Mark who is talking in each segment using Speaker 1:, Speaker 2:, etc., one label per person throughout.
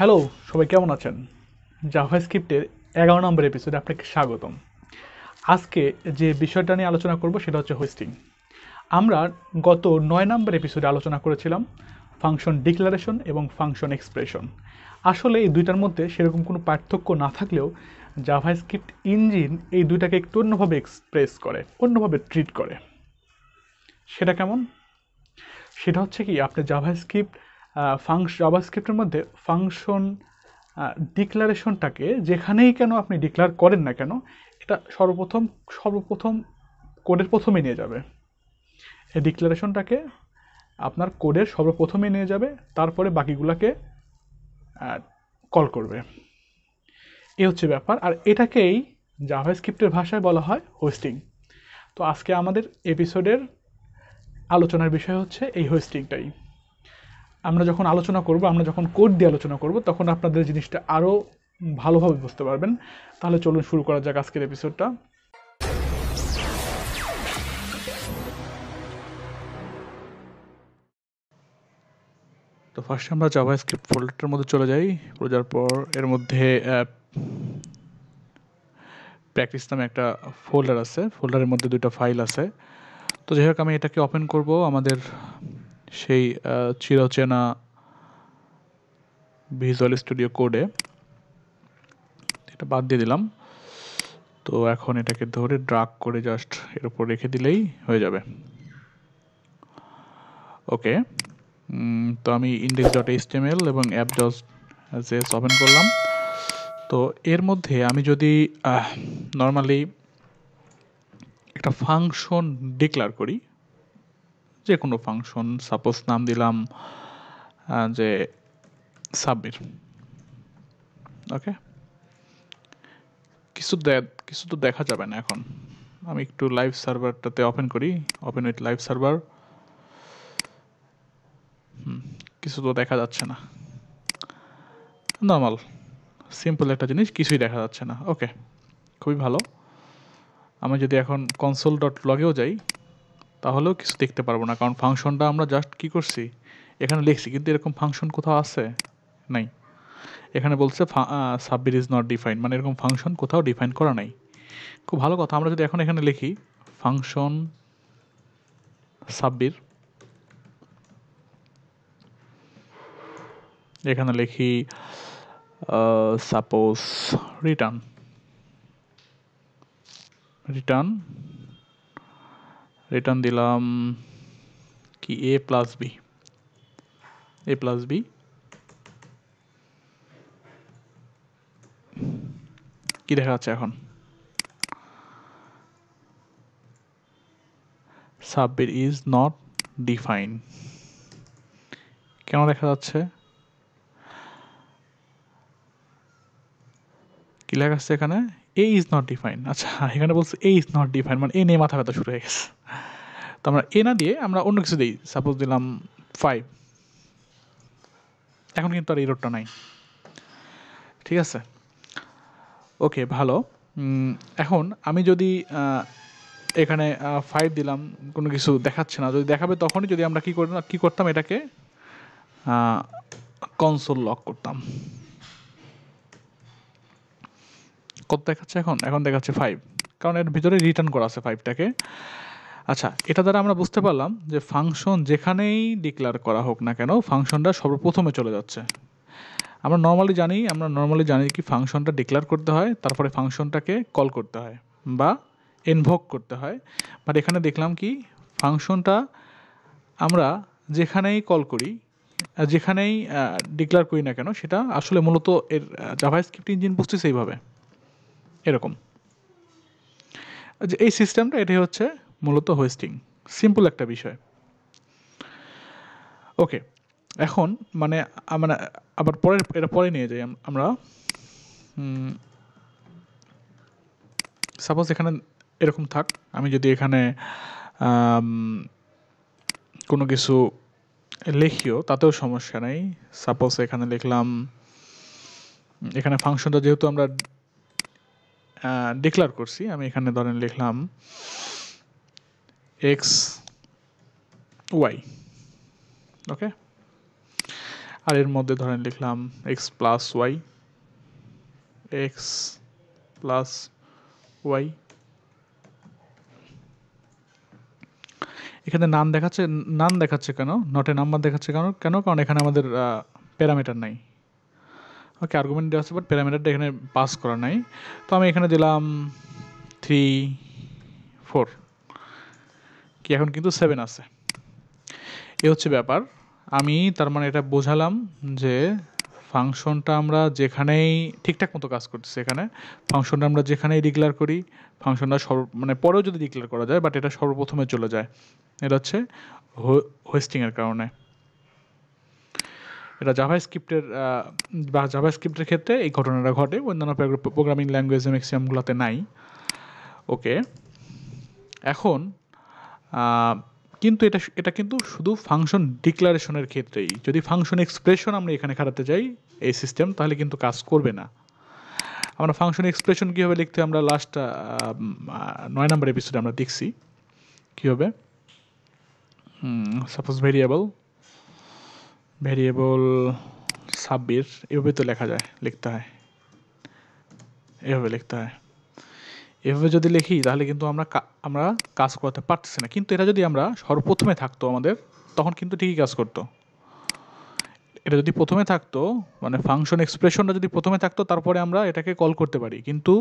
Speaker 1: hello সবাই কেমন আছেন জাভা স্ক্রিপ্টের এগারো নম্বর এপিসোডে আপনাকে স্বাগতম আজকে যে বিষয়টা নিয়ে আলোচনা করব সেটা হচ্ছে হোস্টিং আমরা গত নয় নম্বর এপিসোডে আলোচনা করেছিলাম ফাংশন ডিক্লারেশন এবং ফাংশন এক্সপ্রেশন আসলে এই দুইটার মধ্যে সেরকম কোনো পার্থক্য না থাকলেও জাভা স্ক্রিপ্ট ইঞ্জিন এই দুইটাকে একটু অন্যভাবে এক্সপ্রেস করে অন্যভাবে ট্রিট করে সেটা কেমন সেটা হচ্ছে কি আপনি জাভা স্ক্রিপ্ট ফাংশ জাভাস্ক্রিপ্টের মধ্যে ফাংশন ডিক্লারেশনটাকে যেখানেই কেন আপনি ডিক্লার করেন না কেন এটা সর্বপ্রথম সর্বপ্রথম কোডের প্রথমে নিয়ে যাবে এই ডিক্লারেশনটাকে আপনার কোডের সর্বপ্রথমে নিয়ে যাবে তারপরে বাকিগুলোকে কল করবে এ হচ্ছে ব্যাপার আর এটাকেই জাভাস্ক্রিপ্টের ভাষায় বলা হয় হোস্টিং তো আজকে আমাদের এপিসোডের আলোচনার বিষয় হচ্ছে এই হোস্টিংটাই আমরা যখন আলোচনা করব আমরা যখন কোড দিয়ে আলোচনা করব তখন আপনাদের জিনিসটা আরও ভালোভাবে বুঝতে পারবেন তাহলে চলুন শুরু করা যাক আজকের এপিসোডটা তো ফার্স্টে আমরা জাভা স্ক্রিপ্ট ফোল্ডারটার মধ্যে চলে যাই যাওয়ার পর এর মধ্যে প্র্যাকটিস নামে একটা ফোল্ডার আছে ফোল্ডারের মধ্যে দুইটা ফাইল আছে তো যাই হোক আমি এটাকে ওপেন করব আমাদের সেই চিরচেনা ভিজুয়াল স্টুডিও কোডে এটা বাদ দিয়ে দিলাম তো এখন এটাকে ধরে ড্রাগ করে জাস্ট এর উপর রেখে দিলেই হয়ে যাবে ওকে তো আমি ইন্ডেক্স ডট এইচটিএমএল এবং অ্যাপ ডট জেস ওপেন করলাম তো এর মধ্যে আমি যদি নর্মালি একটা ফাংশন ডিক্লেয়ার করি যে কোনো ফাংশন সাপোজ নাম দিলাম যে সাব্বির ওকে কিছু কিছু তো দেখা যাবে না এখন আমি একটু লাইভ সার্ভারটাতে ওপেন করি ওপেন উইথ লাইভ সার্ভার কিছু তো দেখা যাচ্ছে না নর্মাল সিম্পল একটা জিনিস কিছুই দেখা যাচ্ছে না ওকে খুবই ভালো আমি যদি এখন কনসোল ডট লগেও যাই তাহলেও কিছু দেখতে পারবো না কারণ ফাংশনটা আমরা জাস্ট কি করছি এখানে লিখছি কিন্তু এরকম ফাংশন কোথাও আছে নাই এখানে বলছে সাবমিট ইজ নট ডিফাইন মানে এরকম ফাংশন কোথাও ডিফাইন করা নাই খুব ভালো কথা আমরা যদি এখন এখানে লিখি ফাংশন সাব্বির এখানে লিখি সাপোজ রিটার্ন রিটার্ন রিটার্ন দিলাম কি A plus B A plus B কি দেখা যাচ্ছে এখন সাবমিট ইজ নট ডিফাইন কেন দেখা যাচ্ছে কি লেখা আছে এখানে এ ইজ নট ডিফাইন আচ্ছা এখানে বলছে এ ইজ নট ডিফাইন মানে এ নিয়ে মাথা ব্যথা শুরু হয়ে গেছে তো আমরা এ না দিয়ে আমরা অন্য কিছু দিই সাপোজ দিলাম ফাইভ এখন কিন্তু আর এই রোডটা নাই ঠিক আছে ওকে ভালো এখন আমি যদি এখানে ফাইভ দিলাম কোনো কিছু দেখাচ্ছে না যদি দেখাবে তখনই যদি আমরা কী করতাম কী করতাম এটাকে কনসোল লক করতাম কত দেখাচ্ছে এখন এখন দেখাচ্ছে ফাইভ কারণ এর ভিতরে রিটার্ন করা আছে ফাইভটাকে আচ্ছা এটা দ্বারা আমরা বুঝতে পারলাম যে ফাংশন যেখানেই ডিক্লেয়ার করা হোক না কেন ফাংশনটা সর্বপ্রথমে চলে যাচ্ছে আমরা নর্মালি জানি আমরা নর্মালি জানি কি ফাংশনটা ডিক্লেয়ার করতে হয় তারপরে ফাংশনটাকে কল করতে হয় বা ইনভোক করতে হয় বাট এখানে দেখলাম কি ফাংশনটা আমরা যেখানেই কল করি যেখানেই ডিক্লেয়ার করি না কেন সেটা আসলে মূলত এর স্ক্রিপ্ট ইঞ্জিন বুঝতে সেইভাবে এরকম আচ্ছা, এই সিস্টেমটা এটাই হচ্ছে মূলত হোয়েস্টিং সিম্পল একটা বিষয় ওকে এখন মানে মানে আবার পরে এটা পরে নিয়ে যাই আমরা সাপোজ এখানে এরকম থাক আমি যদি এখানে কোনো কিছু লেখিও তাতেও সমস্যা নেই সাপোজ এখানে লিখলাম এখানে ফাংশনটা যেহেতু আমরা ডিক্লার করছি আমি এখানে ধরেন লিখলাম এক্স ওয়াই ওকে আর এর মধ্যে ধরেন লিখলাম X plus Y X plus Y এখানে নাম দেখাচ্ছে নাম দেখাচ্ছে কেন নটে নাম্বার দেখাচ্ছে কেন কেন কারণ এখানে আমাদের প্যারামিটার নাই ওকে আর্গুমেন্ট দেওয়া আছে বাট প্যারামিটারটা এখানে পাস করা নাই তো আমি এখানে দিলাম থ্রি ফোর কি এখন কিন্তু সেভেন আছে এ হচ্ছে ব্যাপার আমি তার মানে এটা বোঝালাম যে ফাংশনটা আমরা যেখানেই ঠিকঠাক মতো কাজ করতেছি এখানে ফাংশনটা আমরা যেখানেই ডিক্লেয়ার করি ফাংশনটা সর্ব মানে পরেও যদি ডিক্লেয়ার করা যায় বাট এটা সর্বপ্রথমে চলে যায় এটা হচ্ছে হোয়েস্টিংয়ের কারণে এটা জাভা স্ক্রিপ্টের বা জাভা স্ক্রিপ্টের ক্ষেত্রে এই ঘটনাটা ঘটে অন্যান্য প্রোগ্রামিং ল্যাঙ্গুয়েজে ম্যাক্সিমামগুলোতে নাই ওকে এখন কিন্তু এটা এটা কিন্তু শুধু ফাংশন ডিক্লারেশনের ক্ষেত্রেই যদি ফাংশন এক্সপ্রেশন আমরা এখানে খাটাতে যাই এই সিস্টেম তাহলে কিন্তু কাজ করবে না আমরা ফাংশন এক্সপ্রেশন কীভাবে লিখতে আমরা লাস্ট নয় নম্বর এপিসোডে আমরা দেখছি কী হবে সাপোজ ভেরিয়েবল ভেরিয়েবল সাব্বির এভাবে তো লেখা যায় লিখতে হয় এভাবে লিখতে হয় এভাবে যদি লিখি তাহলে কিন্তু আমরা আমরা কাজ করতে পারতেছি না কিন্তু এটা যদি আমরা সর্বপ্রথমে থাকতো আমাদের তখন কিন্তু ঠিকই কাজ করতো এটা যদি প্রথমে থাকতো মানে ফাংশন এক্সপ্রেশনটা যদি প্রথমে থাকতো তারপরে আমরা এটাকে কল করতে পারি কিন্তু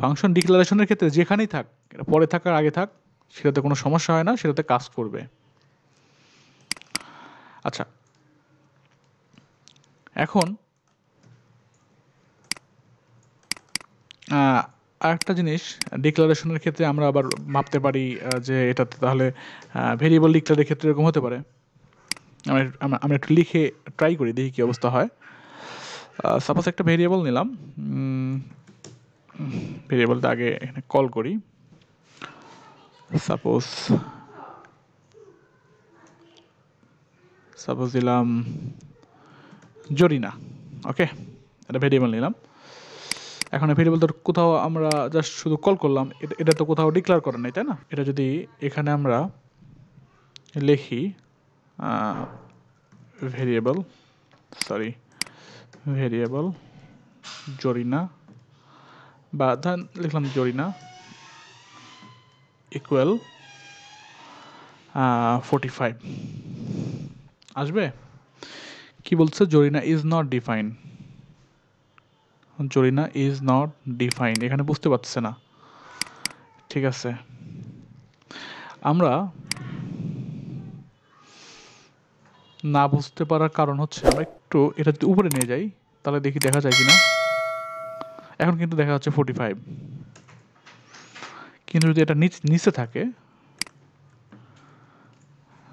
Speaker 1: ফাংশন ডিক্লারেশনের ক্ষেত্রে যেখানেই থাক এটা পরে থাকার আগে থাক সেটাতে কোনো সমস্যা হয় না সেটাতে কাজ করবে আচ্ছা এখন আরেকটা জিনিস ডিক্লারেশনের ক্ষেত্রে আমরা আবার ভাবতে পারি যে এটাতে তাহলে ভেরিয়েবল ডিক্লারের ক্ষেত্রে এরকম হতে পারে আমরা আমরা একটু লিখে ট্রাই করি দেখি কী অবস্থা হয় সাপোজ একটা ভেরিয়েবল নিলাম ভেরিয়েবলটা আগে এখানে কল করি সাপোজ সাপোজ দিলাম জরিনা ওকে একটা ভেরিয়েবল নিলাম এখন ভেরিয়েবল তো কোথাও আমরা জাস্ট শুধু কল করলাম এটা তো কোথাও ডিক্লেয়ার করা নাই তাই না এটা যদি এখানে আমরা লিখি ভেরিয়েবল সরি ভেরিয়েবল জরিনা বা ধান লিখলাম জরিনা ইকুয়াল ফোর্টি ফাইভ আসবে কি বলছে Zarina is not defined Zarina is not define এখানে বুঝতে পারছে না ঠিক আছে আমরা না বুঝতে পারার কারণ হচ্ছে আমরা একটু এটা উপরে নিয়ে যাই তাহলে দেখি দেখা যায় কিনা এখন কিন্তু দেখা যাচ্ছে ফোর্টি ফাইভ কিন্তু যদি এটা নিচে থাকে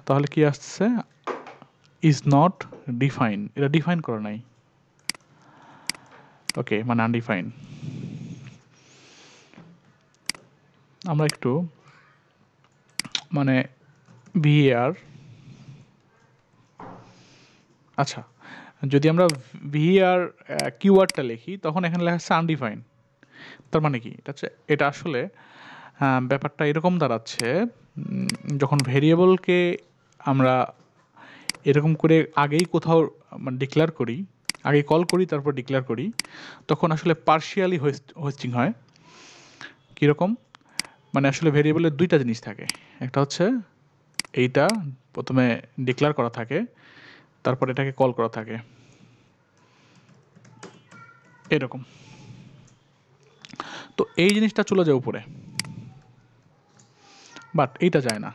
Speaker 1: তাহলে কি আসছে ইজ নট ডিফাইন এটা ডিফাইন করা নাই ওকে মানে আনডিফাইন আমরা একটু মানে ভিএআর আচ্ছা যদি আমরা ভিএআর কিওয়ার্ডটা লিখি তখন এখানে লেখা আছে আনডিফাইন তার মানে কি আচ্ছা এটা আসলে ব্যাপারটা এরকম দাঁড়াচ্ছে যখন ভেরিয়েবলকে আমরা এরকম করে আগেই কোথাও মানে ডিক্লেয়ার করি আগে কল করি তারপর ডিক্লেয়ার করি তখন আসলে পার্শিয়ালি হোস্টিং হয় কীরকম মানে আসলে ভেরিয়েবলের দুইটা জিনিস থাকে একটা হচ্ছে এইটা প্রথমে ডিক্লেয়ার করা থাকে তারপর এটাকে কল করা থাকে এরকম তো এই জিনিসটা চলে যায় উপরে বাট এইটা যায় না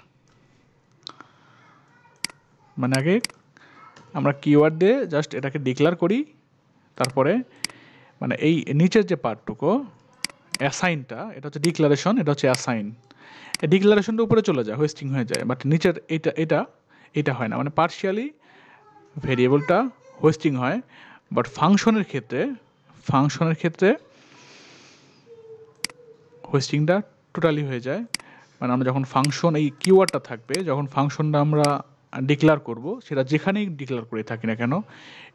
Speaker 1: মানে আগে আমরা কিওয়ার্ড দিয়ে জাস্ট এটাকে ডিক্লার করি তারপরে মানে এই নিচের যে পার্টটুকু অ্যাসাইনটা এটা হচ্ছে ডিক্লারেশন এটা হচ্ছে অ্যাসাইন এই ডিক্লারেশনটা উপরে চলে যায় হোয়েস্টিং হয়ে যায় বাট নিচের এটা এটা এটা হয় না মানে পার্শিয়ালি ভেরিয়েবলটা হোয়েস্টিং হয় বাট ফাংশনের ক্ষেত্রে ফাংশনের ক্ষেত্রে হোয়েস্টিংটা টোটালি হয়ে যায় মানে আমরা যখন ফাংশন এই কিওয়ার্ডটা থাকবে যখন ফাংশনটা আমরা ডিক্লার করব সেটা যেখানেই ডিক্লার করে থাকি না কেন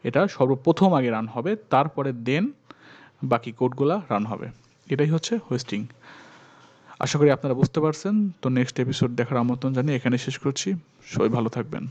Speaker 1: এটা সর্বপ্রথম আগে রান হবে তারপরে দেন বাকি কোডগুলা রান হবে এটাই হচ্ছে হোস্টিং আশা করি আপনারা বুঝতে পারছেন তো নেক্সট এপিসোড দেখার আমন্ত্রণ জানিয়ে এখানে শেষ করছি সবাই ভালো থাকবেন